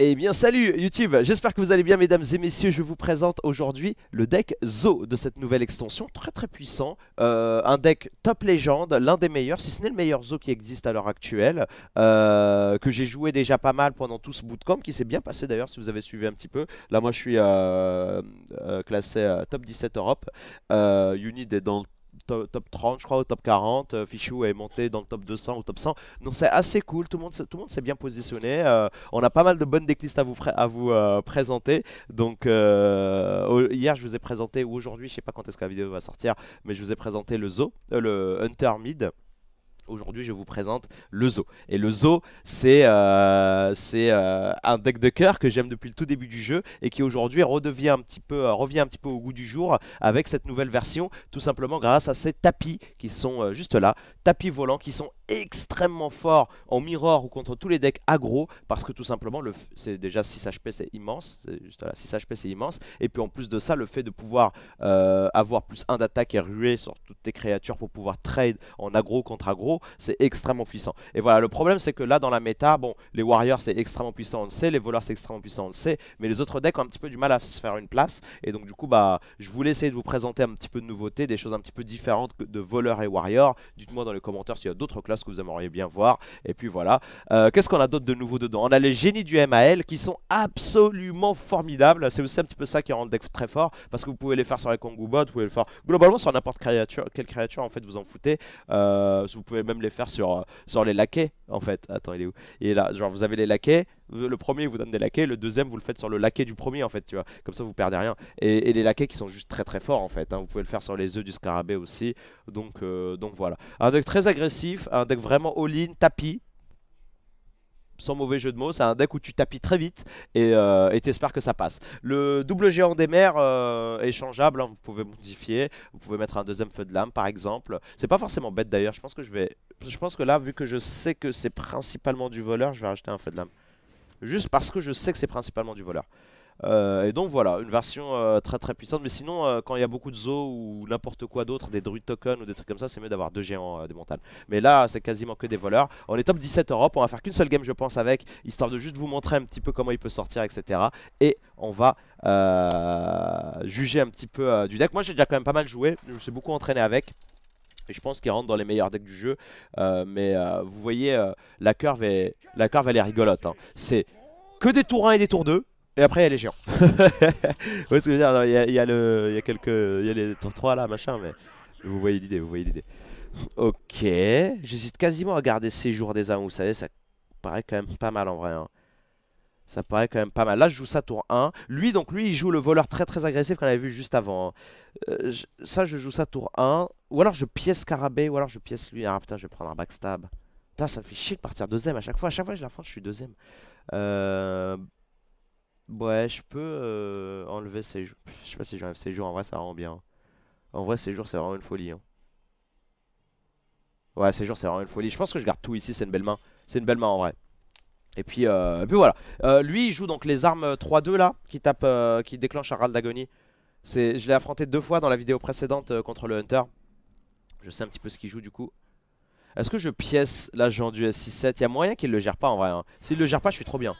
Eh bien salut YouTube, j'espère que vous allez bien mesdames et messieurs, je vous présente aujourd'hui le deck Zo de cette nouvelle extension, très très puissant, euh, un deck top légende, l'un des meilleurs, si ce n'est le meilleur Zo qui existe à l'heure actuelle, euh, que j'ai joué déjà pas mal pendant tout ce bootcamp, qui s'est bien passé d'ailleurs si vous avez suivi un petit peu, là moi je suis euh, classé top 17 Europe, Unid est dans le top, 30, je crois, au top 40. Euh, Fichu est monté dans le top 200 ou top 100. Donc c'est assez cool, tout le monde, tout monde s'est bien positionné. Euh, on a pas mal de bonnes decklists à vous, euh, présenter. Donc hier, je vous ai présenté, ou aujourd'hui, je sais pas quand est-ce que la vidéo va sortir, mais je vous ai présenté le Zoo, le Hunter Mid aujourd'hui je vous présente le Zoo Et le Zoo c'est euh, euh, un deck de cœur que j'aime depuis le tout début du jeu et qui aujourd'hui redevient un petit peu, euh, revient un petit peu au goût du jour avec cette nouvelle version, tout simplement grâce à ces tapis qui sont juste là, tapis volants qui sont extrêmement forts en mirror ou contre tous les decks aggro parce que tout simplement le c'est déjà 6 HP c'est immense, juste là, 6 HP c'est immense et puis en plus de ça le fait de pouvoir avoir plus 1 d'attaque et ruer sur toutes tes créatures pour pouvoir trade en aggro contre aggro c'est extrêmement puissant. Et voilà, le problème c'est que là dans la méta, bon, les Warriors c'est extrêmement puissant, on le sait, les voleurs c'est extrêmement puissant, on le sait, mais les autres decks ont un petit peu du mal à se faire une place. Et donc du coup, bah, je voulais essayer de vous présenter un petit peu de nouveautés, des choses un petit peu différentes de voleurs et Warriors. Dites-moi dans les commentaires s'il y a d'autres classes que vous aimeriez bien voir. Et puis voilà. Euh, qu'est-ce qu'on a d'autre de nouveau dedans On a les génies du MAL qui sont absolument formidables. C'est aussi un petit peu ça qui rend le deck très fort parce que vous pouvez les faire sur les Kongu vous pouvez le faire globalement sur n'importe créature, quelle créature en fait vous en foutez. Euh, vous pouvez même les faire sur, euh, sur les laquais, en fait. Attends, il est où Il est là. Genre, vous avez les laquais, le premier vous donne des laquais, le deuxième vous le faites sur le laquais du premier, en fait, tu vois. Comme ça, vous perdez rien. Et, les laquais qui sont juste très très forts, en fait. Hein. Vous pouvez le faire sur les œufs du scarabée aussi. Donc, euh, donc voilà. Un deck très agressif, un deck vraiment all-in, tapis sans mauvais jeu de mots, c'est un deck où tu tapis très vite et euh, t'espères que ça passe. Le double géant des mers euh, est changeable, hein, vous pouvez modifier, vous pouvez mettre un deuxième feu de lame par exemple. C'est pas forcément bête d'ailleurs, je pense que je vais... Je pense que là, vu que je sais que c'est principalement du voleur, je vais rajouter un feu de lame. Juste parce que je sais que c'est principalement du voleur. Euh, et donc voilà, une version euh, très très puissante. Mais sinon, euh, quand il y a beaucoup de zoo ou n'importe quoi d'autre, des druid tokens ou des trucs comme ça, c'est mieux d'avoir deux géants des montagnes. Mais là, c'est quasiment que des voleurs. On est top 17 Europe, on va faire qu'une seule game, je pense, avec, histoire de juste vous montrer un petit peu comment il peut sortir, etc. Et on va juger un petit peu du deck. Moi, j'ai déjà quand même pas mal joué, je me suis beaucoup entraîné avec. Et je pense qu'il rentre dans les meilleurs decks du jeu. mais vous voyez, la, curve la curve elle est rigolote. Hein. C'est que des tours 1 et des tours 2. Et après, il y a les géants. Vous ce que je veux dire Il y a, quelques. Il y a les tours 3 là, machin, mais vous voyez l'idée, vous voyez l'idée. Ok. J'hésite quasiment à garder Séjour des âmes, vous savez, ça paraît quand même pas mal en vrai. Hein. Ça paraît quand même pas mal. Là, je joue ça tour 1. Lui, donc, lui, il joue le voleur très très agressif qu'on avait vu juste avant. Hein. Euh, ça, je joue ça tour 1. Ou alors je pièce Carabé, ou alors je pièce lui. Ah putain, je vais prendre un backstab. Putain, ça me fait chier de partir deuxième à chaque fois. À chaque fois, je la France, je suis deuxième. Euh, Ouais, je peux euh, enlever ces jours. Je sais pas si j'enlève ces jours, en vrai ça rend bien. En vrai ces jours c'est vraiment une folie. Hein. Ouais, ces jours c'est vraiment une folie. Je pense que je garde tout ici, c'est une belle main. C'est une belle main en vrai. Et puis, euh, puis voilà. Euh, lui il joue donc les armes 3-2 là, qui tape, qui déclenche un râle d'agonie. Je l'ai affronté deux fois dans la vidéo précédente contre le Hunter. Je sais un petit peu ce qu'il joue du coup. Est-ce que je pièce l'agent du S6-7 Il y a moyen qu'il le gère pas en vrai. Hein. S'il le gère pas, je suis trop bien.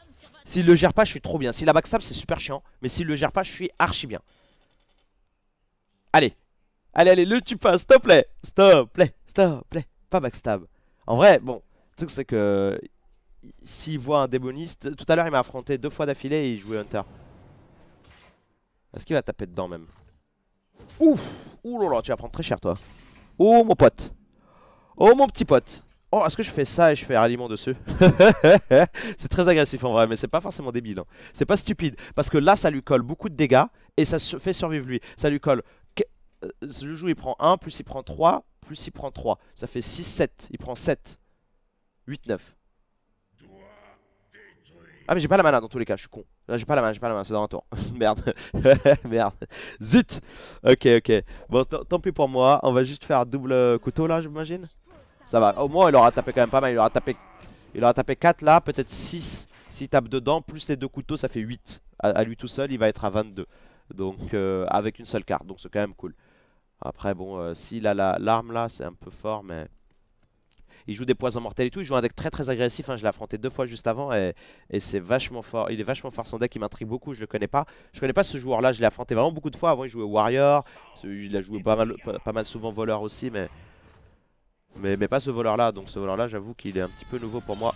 S'il le gère pas, je suis trop bien. S'il a backstab, c'est super chiant. Mais s'il le gère pas, je suis archi bien. Allez. Allez, allez, le tue pas, s'il te plaît. S'il te plaît, s'il plaît. Pas backstab. En vrai, bon, le truc c'est que. S'il voit un démoniste. Tout à l'heure, il m'a affronté deux fois d'affilée et il jouait Hunter. Est-ce qu'il va taper dedans même Ouf Ouh là tu vas prendre très cher toi. Oh mon pote. Oh mon petit pote. Oh, est-ce que je fais ça et je fais ralliment dessus C'est très agressif en vrai, mais c'est pas forcément débile. Hein. C'est pas stupide, parce que là, ça lui colle beaucoup de dégâts et ça fait survivre lui. Ça lui colle... Le joue, euh, il prend 1, plus il prend 3, plus il prend 3. Ça fait 6, 7. Il prend 7. 8, 9. Ah mais j'ai pas la mana dans tous les cas, je suis con. Là j'ai pas la mana, j'ai pas la mana, c'est dans un tour. Merde. Merde. Zut Ok, ok. Bon, tant pis pour moi. On va juste faire double couteau là, j'imagine. Ça va. Au moins, il aura tapé quand même pas mal. Il aura tapé, il aura tapé 4 là, peut-être 6. S'il tape dedans, plus les deux couteaux, ça fait 8. À, lui tout seul, il va être à 22. Donc, euh, avec une seule carte. Donc, c'est quand même cool. Après, bon, euh, s'il a l'arme là, c'est un peu fort, mais... Il joue des poisons mortels et tout. Il joue un deck très très agressif. Hein. Je l'ai affronté deux fois juste avant et, c'est vachement fort. Il est vachement fort son deck. Il m'intrigue beaucoup. Je le connais pas. Je connais pas ce joueur là. Je l'ai affronté vraiment beaucoup de fois. Avant, il jouait Warrior. Il a joué pas mal, pas mal souvent voleur aussi, mais mais, pas ce voleur là, donc ce voleur là j'avoue qu'il est un petit peu nouveau pour moi.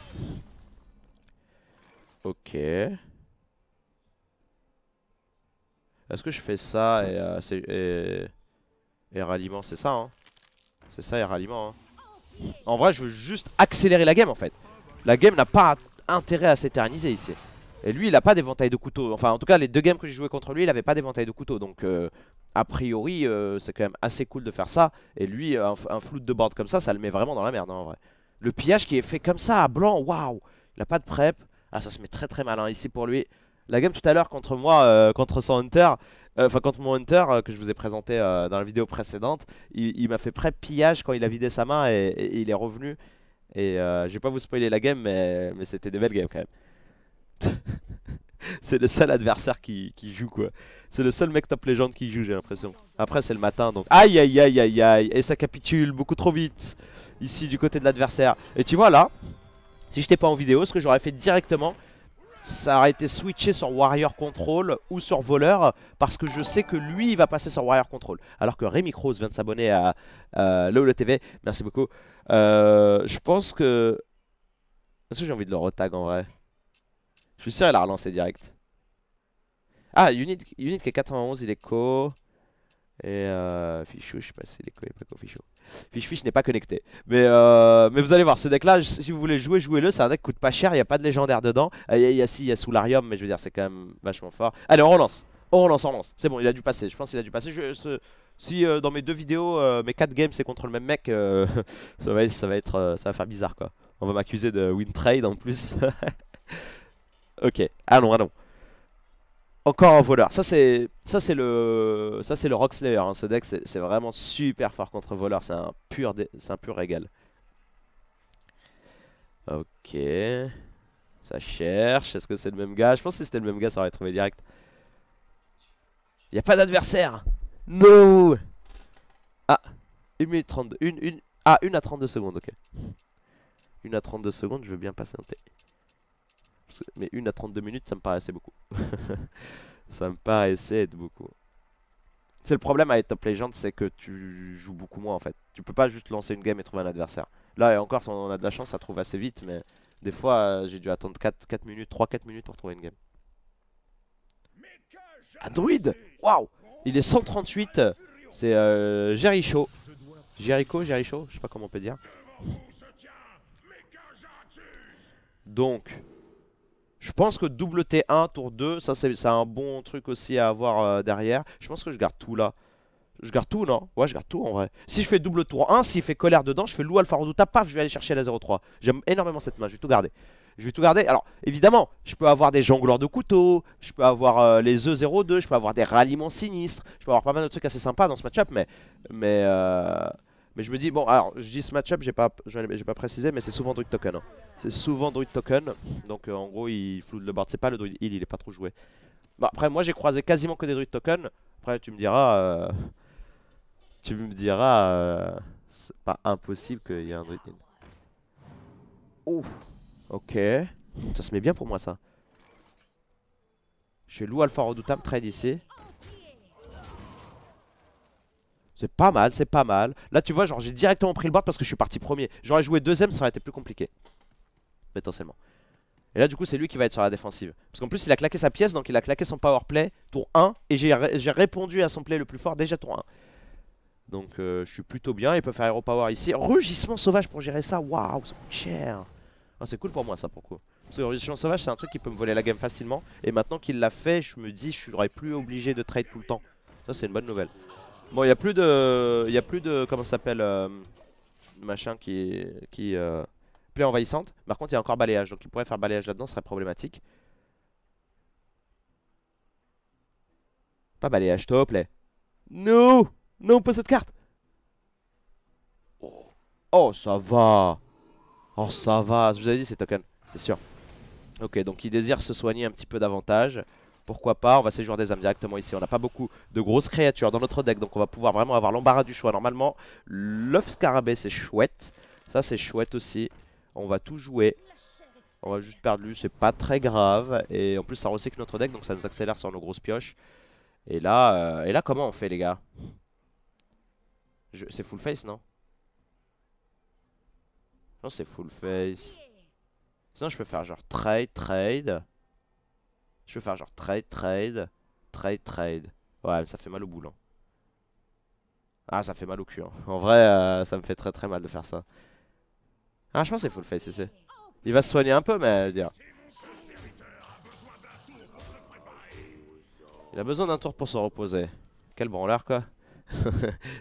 Ok. Est-ce que je fais ça euh, et, et ralliement C'est ça hein C'est ça et ralliement hein en vrai, je veux juste accélérer la game en fait. La game n'a pas intérêt à s'éterniser ici. Et lui, il a pas d'éventail de couteau. Enfin, en tout cas, les deux games que j'ai joué contre lui, il avait pas d'éventail de couteau. Donc, euh, a priori, euh, c'est quand même assez cool de faire ça. Et lui, un, flout flou de board comme ça, ça le met vraiment dans la merde, hein, en vrai. Le pillage qui est fait comme ça, à blanc, waouh Il a pas de prep. Ah, ça se met très très malin ici pour lui. La game tout à l'heure contre moi, euh, contre son Hunter, enfin contre mon Hunter que je vous ai présenté dans la vidéo précédente, il, m'a fait prep pillage quand il a vidé sa main et, il est revenu. Et je vais pas vous spoiler la game, mais, mais c'était des belles games quand même. c'est le seul adversaire qui, joue quoi. C'est le seul mec top légende qui joue j'ai l'impression. Après c'est le matin donc. Aïe aïe aïe aïe aïe. Et ça capitule beaucoup trop vite. Ici du côté de l'adversaire. Et tu vois là. Si j'étais pas en vidéo ce que j'aurais fait directement. Ça aurait été switché sur Warrior Control ou sur Voleur Parce que je sais que lui il va passer sur Warrior Control Alors que Rémi Cross vient de s'abonner à euh, TV Merci beaucoup euh, Je pense que... Est-ce que j'ai envie de le retag en vrai je suis sûr, il a relancé direct. Ah, unit, unit qui est 91, il est co. Et euh, Fichou, je sais pas si il est co, il Fichou. n'est pas connecté. Mais, euh, mais vous allez voir, ce deck là, si vous voulez jouer, jouez-le. C'est un deck qui coûte pas cher, il n'y a pas de légendaire dedans. Euh, il y, a si, y Soularium, mais je veux dire, c'est quand même vachement fort. Allez, on relance. On relance, on relance. C'est bon, il a dû passer. Je pense qu'il a dû passer. si euh, dans mes deux vidéos, mes 4 games, c'est contre le même mec, ça, va, ça, va être, ça va faire bizarre quoi. On va m'accuser de win trade en plus. Ok, allons, allons. Encore un voleur. Ça c'est le ça c'est le Rock Slayer. Hein. Ce deck c'est vraiment super fort contre voleur. C'est un pur un pur régal. Ok. Ça cherche. Est-ce que c'est le même gars Je pense que si c'était le même gars, ça aurait trouvé direct. Il a pas d'adversaire. No. Ah. 1 minute Une, une... Ah, 1 à 32 secondes, ok. 1 à 32 secondes, je veux bien passer un T mais une à 32 minutes, ça me paraissait beaucoup. ça me paraissait être beaucoup. C'est le problème avec Top Legend c'est que tu joues beaucoup moins en fait. Tu peux pas juste lancer une game et trouver un adversaire. Là, et encore, si on a de la chance, ça trouve assez vite, mais des fois, euh, j'ai dû attendre 4, minutes, 3-4 minutes pour trouver une game. druide Waouh Il est 138 C'est euh, Jericho Jericho, Jericho, je sais pas comment on peut dire Donc je pense que double T1, tour 2, ça c'est un bon truc aussi à avoir euh, derrière. Je pense que je garde tout là. Je garde tout, non Ouais, je garde tout en vrai. Si je fais double tour 1, s'il fait colère dedans, je fais loup alpha redoutable, paf, je vais aller chercher la 0-3. J'aime énormément cette main, je vais tout garder. Je vais tout garder. Alors, évidemment, je peux avoir des jongleurs de couteau, je peux avoir euh, les E02, je peux avoir des ralliements sinistres, je peux avoir pas mal de trucs assez sympas dans ce match-up, mais. Mais. Euh, mais je me dis, bon, alors, je dis ce match-up, j'ai pas, pas précisé, mais c'est souvent druid token. Hein. C'est souvent druid token, donc euh, en gros, il floute le board. C'est pas le druid heal, il est pas trop joué. Bon, après, moi, j'ai croisé quasiment que des druid token. Après, tu me diras, euh, tu me diras, euh, c'est pas impossible qu'il y ait un druid heal. Ouh, ok. Ça se met bien pour moi, ça. Chez loup alpha redoutable, trade ici. C'est pas mal, c'est pas mal. Là, tu vois, genre, j'ai directement pris le board parce que je suis parti premier. J'aurais joué deuxième, ça aurait été plus compliqué. Potentiellement. Et là, du coup, c'est lui qui va être sur la défensive. Parce qu'en plus, il a claqué sa pièce, donc il a claqué son power play, tour 1. Et j'ai répondu à son play le plus fort déjà tour 1. Donc, euh, je suis plutôt bien. Il peut faire hero power ici. Rugissement sauvage pour gérer ça. Waouh, ça coûte cher. Ah, c'est cool pour moi, ça, pour coup. Parce que rugissement sauvage, c'est un truc qui peut me voler la game facilement. Et maintenant qu'il l'a fait, je me dis, je serais plus obligé de trade tout le temps. Ça, c'est une bonne nouvelle. Bon, il n'y a plus de. Il a plus de. Comment ça s'appelle euh, Machin qui. qui euh, plaie envahissante. Par contre, il y a encore balayage. Donc, il pourrait faire balayage là-dedans, ce serait problématique. Pas balayage, s'il te plaît. Non Non, pas cette carte oh. oh ça va Oh, ça va Je vous avez dit, c'est token, c'est sûr. Ok, donc il désire se soigner un petit peu davantage pourquoi pas, on va séjourner des âmes directement ici. On n'a pas beaucoup de grosses créatures dans notre deck, donc on va pouvoir vraiment avoir l'embarras du choix. Normalement, l'œuf scarabée, c'est chouette. Ça, c'est chouette aussi. On va tout jouer. On va juste perdre lui, c'est pas très grave. Et en plus, ça recycle notre deck, donc ça nous accélère sur nos grosses pioches. Et là, euh, et là comment on fait, les gars C'est full face, non Non, c'est full face. Sinon, je peux faire genre trade, trade. Je peux faire genre trade, trade, trade, trade. Ouais, mais ça fait mal au boulot. Ah, ça fait mal au cul. Hein. En vrai, euh, ça me fait très très mal de faire ça. Ah, je pense qu'il faut le faire, ici Il va se soigner un peu, mais dire. Il a besoin d'un tour pour se reposer. Quel branleur, quoi.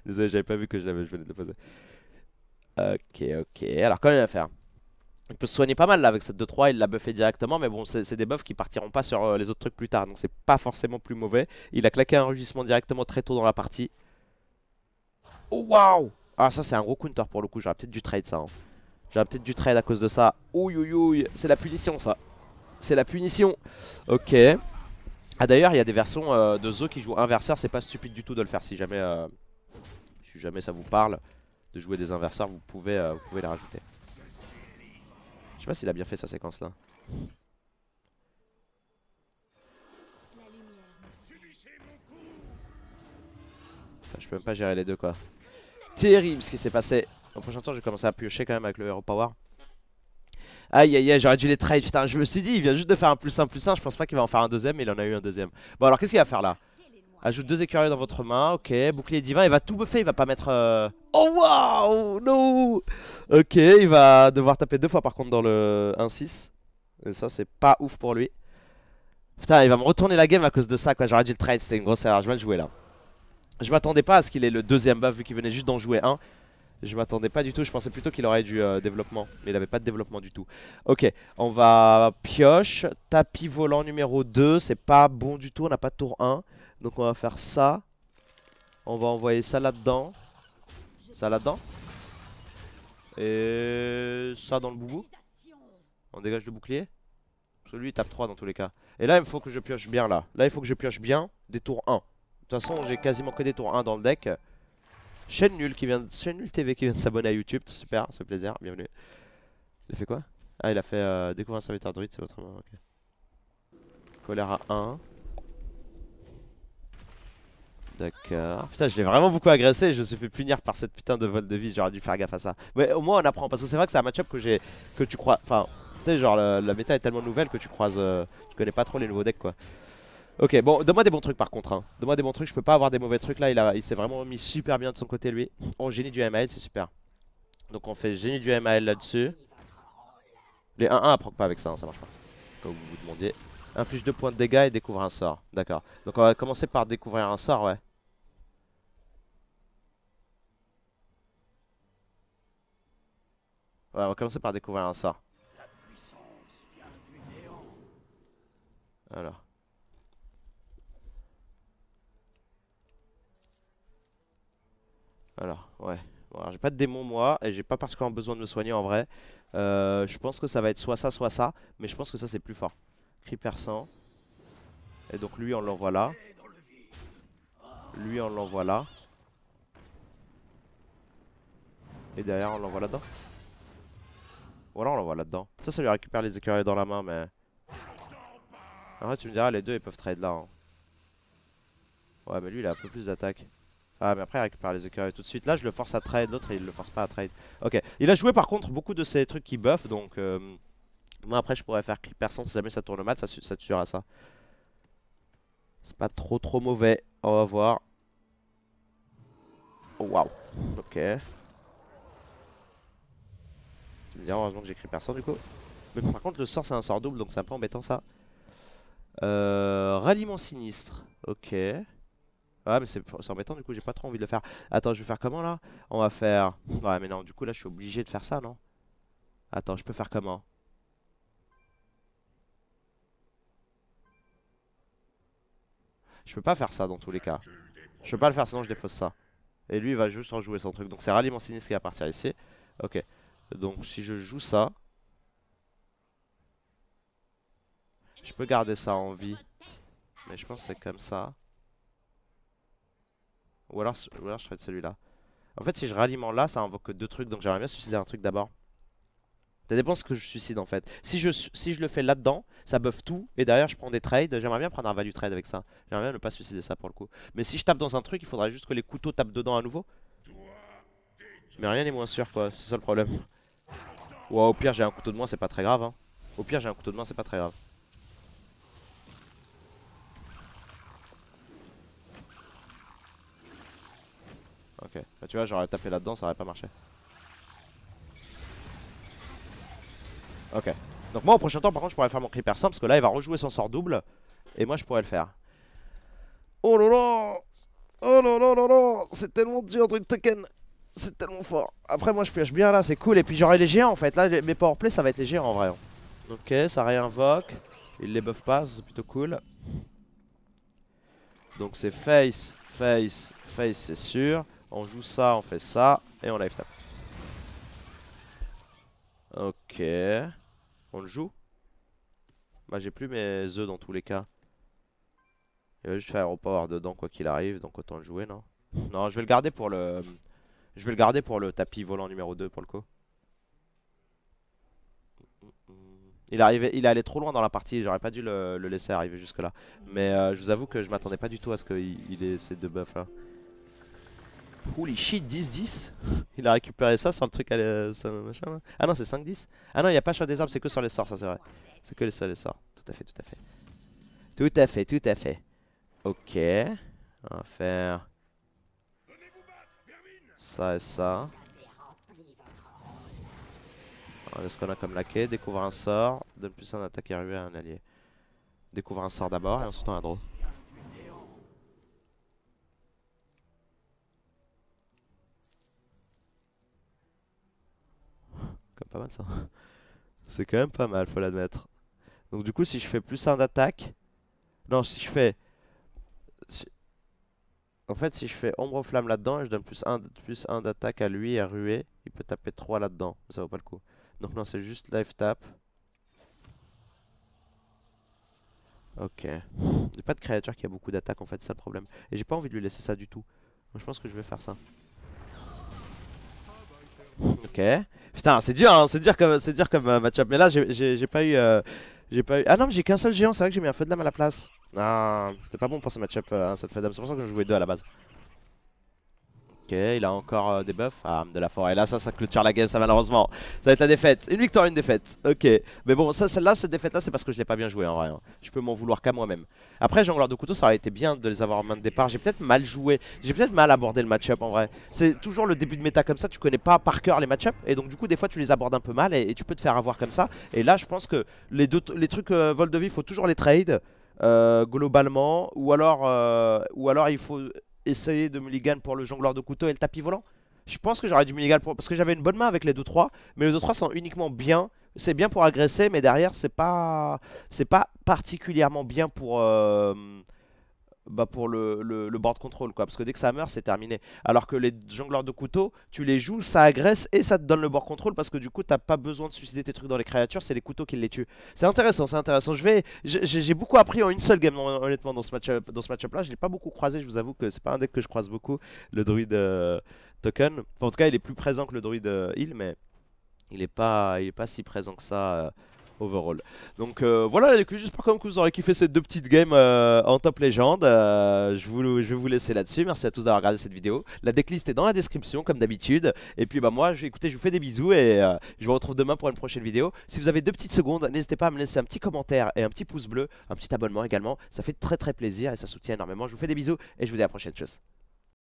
Désolé, j'avais pas vu que je, je venais de le poser. Ok, ok. Alors, comment il va faire il peut se soigner pas mal là avec cette 2-3, il l'a buffé directement, mais bon, c'est des buffs qui partiront pas sur euh, les autres trucs plus tard, donc c'est pas forcément plus mauvais. Il a claqué un rugissement directement très tôt dans la partie. Oh waouh Ah ça c'est un gros counter pour le coup, j'aurais peut-être du trade ça. Hein. J'aurais peut-être du trade à cause de ça. Ouh, ouh, c'est la punition ça. C'est la punition. Ok. Ah d'ailleurs, il y a des versions euh, de Zo qui jouent inverseur, c'est pas stupide du tout de le faire si jamais, euh, si jamais ça vous parle de jouer des inverseurs, vous pouvez, vous pouvez les rajouter. Je sais pas s'il a bien fait sa séquence là. je peux même pas gérer les deux quoi. Terrible ce qui s'est passé. Au prochain tour, je vais commencer à piocher quand même avec le Hero Power. Aïe aïe aïe, j'aurais dû les trade. Putain, je me suis dit, il vient juste de faire un plus 1 plus 1. Je pense pas qu'il va en faire un deuxième, mais il en a eu un deuxième. Bon, alors qu'est-ce qu'il va faire là Ajoute deux écureuils dans votre main, ok, bouclier divin, il va tout buffer, il va pas mettre... Euh, oh waouh, no Ok, il va devoir taper deux fois par contre dans le 1-6, et ça c'est pas ouf pour lui. Putain, il va me retourner la game à cause de ça quoi, j'aurais dû le trade, c'était une grosse erreur, je vais le jouer là. Je m'attendais pas à ce qu'il ait le deuxième buff vu qu'il venait juste d'en jouer un. Je m'attendais pas du tout, je pensais plutôt qu'il aurait du euh, développement, mais il avait pas de développement du tout. Ok, on va pioche, tapis volant numéro 2, c'est pas bon du tout, on n'a pas de tour 1. Donc on va faire ça. On va envoyer ça là-dedans. Ça là-dedans. Et ça dans le boubou. On dégage le bouclier. Celui tape 3 dans tous les cas. Et là il faut que je pioche bien là. Là il faut que je pioche bien des tours 1. De toute façon j'ai quasiment que des tours 1 dans le deck. Chaîne nulle qui vient TV qui vient de s'abonner à YouTube. Super, ça fait plaisir. Bienvenue. Il a fait quoi Ah il a fait euh, découvrir un serviteur druide, c'est votre main. ok Colère à 1. D'accord. Putain, je l'ai vraiment beaucoup agressé. Je me suis fait punir par cette putain de vol de vie. J'aurais dû faire gaffe à ça. Mais au moins, on apprend. Parce que c'est vrai que c'est un matchup que j'ai. Que tu crois. Enfin, tu sais, genre, la, méta est tellement nouvelle que tu croises. Euh, tu connais pas trop les nouveaux decks, quoi. Ok, bon, donne-moi des bons trucs par contre. Hein. Donne-moi des bons trucs. Je peux pas avoir des mauvais trucs là. Il, s'est vraiment mis super bien de son côté, lui. On génie du MAL, c'est super. Donc, on fait génie du MAL là-dessus. Les 1-1 apprend pas avec ça, hein, ça marche pas. Comme vous vous demandiez inflige 2 points de dégâts et découvre un sort. D'accord. Donc on va commencer par découvrir un sort, ouais. Ouais, on va commencer par découvrir un sort. Alors. Alors, ouais. Bon, j'ai pas de démon moi, et j'ai pas particulièrement besoin de me soigner en vrai. Euh, je pense que ça va être soit ça, soit ça, mais je pense que ça c'est plus fort. Creeper Et donc lui, on l'envoie là. Lui, on l'envoie là. Et derrière, on l'envoie là-dedans. Voilà, on l'envoie là-dedans. Ça, ça lui récupère les écureuils dans la main, mais... En vrai, tu me diras, les deux, ils peuvent trade là. Hein. Ouais, mais lui, il a un peu plus d'attaque. Ah, mais après, il récupère les écureuils tout de suite. Là, je le force à trade. L'autre, il le force pas à trade. Ok. Il a joué, par contre, beaucoup de ces trucs qui buffent, donc... Euh, moi après je pourrais faire Creeper 100 si jamais ça tourne mal, ça, ça tuera ça. C'est pas trop trop mauvais, on va voir. Oh waouh, ok. Tu me dis heureusement que j'ai Creeper du coup. Mais par contre le sort c'est un sort double donc c'est un peu embêtant ça. Euh, ralliement sinistre, ok. Ouais ah, mais c'est embêtant du coup j'ai pas trop envie de le faire. Attends je vais faire comment là On va faire... Ouais mais non du coup là je suis obligé de faire ça non Attends je peux faire comment Je peux pas faire ça dans tous les cas. Je peux pas le faire sinon je défausse ça. Et lui il va juste en jouer son truc. Donc c'est ralliement sinistre qui va partir ici. Ok. Donc si je joue ça. Je peux garder ça en vie. Mais je pense que c'est comme ça. Ou alors, je traite celui-là. En fait si je ralliement là ça invoque deux trucs. Donc j'aimerais bien suicider un truc d'abord. Ça dépend ce que je suicide en fait. Si je, si je le fais là-dedans, ça buff tout. Et derrière, je prends des trades. J'aimerais bien prendre un value trade avec ça. J'aimerais bien ne pas suicider ça pour le coup. Mais si je tape dans un truc, il faudrait juste que les couteaux tapent dedans à nouveau. Mais rien n'est moins sûr quoi. C'est ça le problème. Ou au pire, j'ai un couteau de moins, c'est pas très grave. Hein. Au pire, j'ai un couteau de moins, c'est pas très grave. Ok. Bah, tu vois, j'aurais tapé là-dedans, ça aurait pas marché. Ok. Donc moi au prochain temps par contre je pourrais faire mon creeper simple parce que là il va rejouer son sort double et moi je pourrais le faire. Oh là là Oh là là là là C'est tellement dur Druid Token C'est tellement fort Après moi je pioche bien là c'est cool et puis j'aurai les géants en fait là mes powerplay ça va être les géants en vrai. Ok ça réinvoque, Il les buff pas c'est plutôt cool. Donc c'est face, face, face c'est sûr. On joue ça, on fait ça et on live tap. Ok. On le joue Bah j'ai plus mes œufs dans tous les cas. Il va juste faire aéroport dedans quoi qu'il arrive, donc autant le jouer, non Non, je vais le garder pour le... Je vais le garder pour le tapis volant numéro 2 pour le coup. Il, arrivait, il trop loin dans la partie, j'aurais pas dû le, laisser arriver jusque là. Mais euh, je vous avoue que je m'attendais pas du tout à ce qu'il ait ces deux buffs là. Holy shit, 10-10 Il a récupéré ça sans le truc à Ah non, c'est 5-10 Ah non, il n'y a pas choix des arbres, c'est que sur les sorts, ça c'est vrai. C'est que sur les sorts. Tout à fait, tout à fait. Tout à fait, tout à fait. Ok. On va faire... Ça et ça. On est ce qu'on a comme laquais. Découvre un sort. Donne plus un attaque et à un allié. Découvre un sort d'abord et ensuite on a un draw. pas mal ça. C'est quand même pas mal, faut l'admettre. Donc du coup, si je fais plus 1 d'attaque... Non, si je fais... En fait, si je fais ombre flamme là-dedans et je donne plus 1 plus un d'attaque à lui et à ruer il peut taper 3 là-dedans. Ça vaut pas le coup. Donc non, c'est juste life tap. Ok. J'ai pas de créature qui a beaucoup d'attaque en fait, c'est ça le problème. Et j'ai pas envie de lui laisser ça du tout. Donc je pense que je vais faire ça. Ok. Putain, c'est dur, hein, c'est dur comme, c'est dur comme euh, match-up. Mais là, j'ai pas eu, euh, j'ai pas eu. Ah non, mais j'ai qu'un seul géant. C'est vrai que j'ai mis un feu de à la place. Ah, c'est pas bon pour ce match-up, euh, hein, fait feu C'est pour ça que je jouais deux à la base il a encore euh, des buffs. Ah, de la forêt. Là, ça, ça clôture la game, ça, malheureusement. Ça va être la défaite. Une victoire, une défaite. Ok. Mais bon, ça, celle-là, cette défaite-là, c'est parce que je l'ai pas bien joué en vrai. Hein. Je peux m'en vouloir qu'à moi-même. Après, jongleur de couteau, ça aurait été bien de les avoir en main de départ. J'ai peut-être mal joué. J'ai peut-être mal abordé le match-up en vrai. C'est toujours le début de méta comme ça. Tu connais pas par cœur les match-up. Et donc, du coup, des fois, tu les abordes un peu mal et, tu peux te faire avoir comme ça. Et là, je pense que les, les trucs euh, vol de vie, il faut toujours les trade. Euh, globalement, ou alors, ou alors il faut essayer de mulligan pour le jongleur de couteau et le tapis volant. Je pense que j'aurais dû mulligan pour... parce que j'avais une bonne main avec les 2-3, mais les 2-3 sont uniquement bien. C'est bien pour agresser, mais derrière, c'est pas c'est pas particulièrement bien pour, euh, bah, pour le, le, le, board control, quoi. Parce que dès que ça meurt, c'est terminé. Alors que les jongleurs de couteaux, tu les joues, ça agresse et ça te donne le board control parce que du coup, t'as pas besoin de suicider tes trucs dans les créatures, c'est les couteaux qui les tuent. C'est intéressant, c'est intéressant. Je vais, j'ai beaucoup appris en une seule game, honnêtement, dans ce match-up, euh, dans ce match-up-là. Je l'ai pas beaucoup croisé. Je vous avoue que c'est pas un deck que je croise beaucoup, le druide euh, token. en tout cas, il est plus présent que le druide euh, heal, mais il est pas, il est pas si présent que ça. Donc euh, voilà j'espère que vous aurez kiffé ces deux petites games euh, en top légende. Euh, je, vous, je vais vous laisser là-dessus, merci à tous d'avoir regardé cette vidéo. La decklist est dans la description comme d'habitude. Et puis bah moi, je, écoutez, je vous fais des bisous et je vous retrouve demain pour une prochaine vidéo. Si vous avez deux petites secondes, n'hésitez pas à me laisser un petit commentaire et un petit pouce bleu, un petit abonnement également. Ça fait très très plaisir et ça soutient énormément. Je vous fais des bisous et je vous dis à la prochaine. chose